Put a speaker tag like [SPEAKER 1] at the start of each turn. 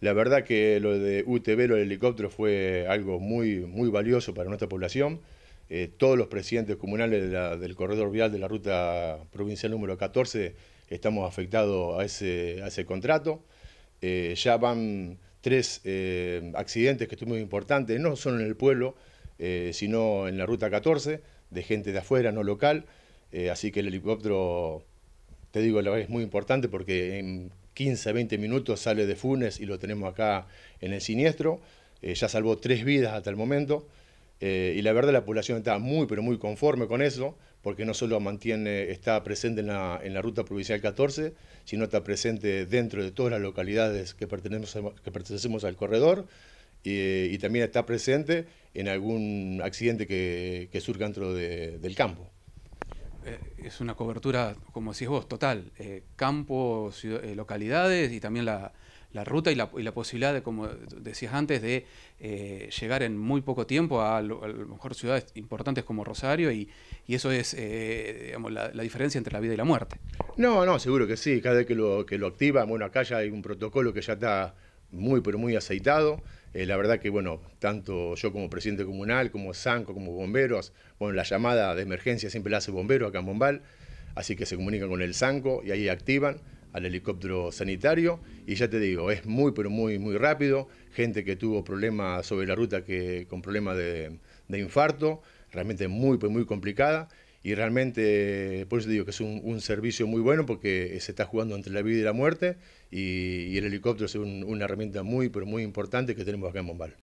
[SPEAKER 1] La verdad que lo de UTV, o el helicóptero, fue algo muy, muy valioso para nuestra población. Eh, todos los presidentes comunales del corredor vial de la ruta provincial número 14 estamos afectados a ese, ese contrato. Eh, ya van tres eh, accidentes que muy importantes, no solo en el pueblo, sino en la ruta 14, de gente de afuera, no local. así que el helicóptero, te digo, es muy importante porque en 15, 20 minutos, sale de Funes y lo tenemos acá en el siniestro. Eh, ya salvó tres vidas hasta el momento. Eh, y la verdad la población está muy, pero muy conforme con eso, porque no solo mantiene, está presente en la, ruta provincial 14, sino está presente dentro de todas las localidades que pertenecemos, que pertenecemos al corredor y, también está presente en algún accidente que, que surja dentro del campo.
[SPEAKER 2] Eh, es una cobertura, como decís vos, total. Eh, Campos, eh, localidades y también la, ruta y la, posibilidad de, como decías antes, de llegar en muy poco tiempo a, a, lo mejor ciudades importantes como Rosario y, eso es la, la, diferencia entre la vida y la
[SPEAKER 1] muerte. No, no, seguro que sí, cada vez que lo, que lo activa, bueno, acá ya hay un protocolo que ya está muy, pero muy aceitado. Eh, la verdad que, bueno, tanto yo como presidente comunal, como Sanco, como bomberos, bueno, la llamada de emergencia siempre la hace bombero acá en Bombal, así que se comunican con el Sanco y ahí activan al helicóptero sanitario y ya te digo, es muy pero muy muy rápido, gente que tuvo problemas sobre la ruta que con problemas de, de infarto, realmente muy muy complicada y realmente, por eso digo que es un, servicio muy bueno porque se está jugando entre la vida y la muerte y, el helicóptero es una herramienta muy, pero muy importante que tenemos acá en Bombal.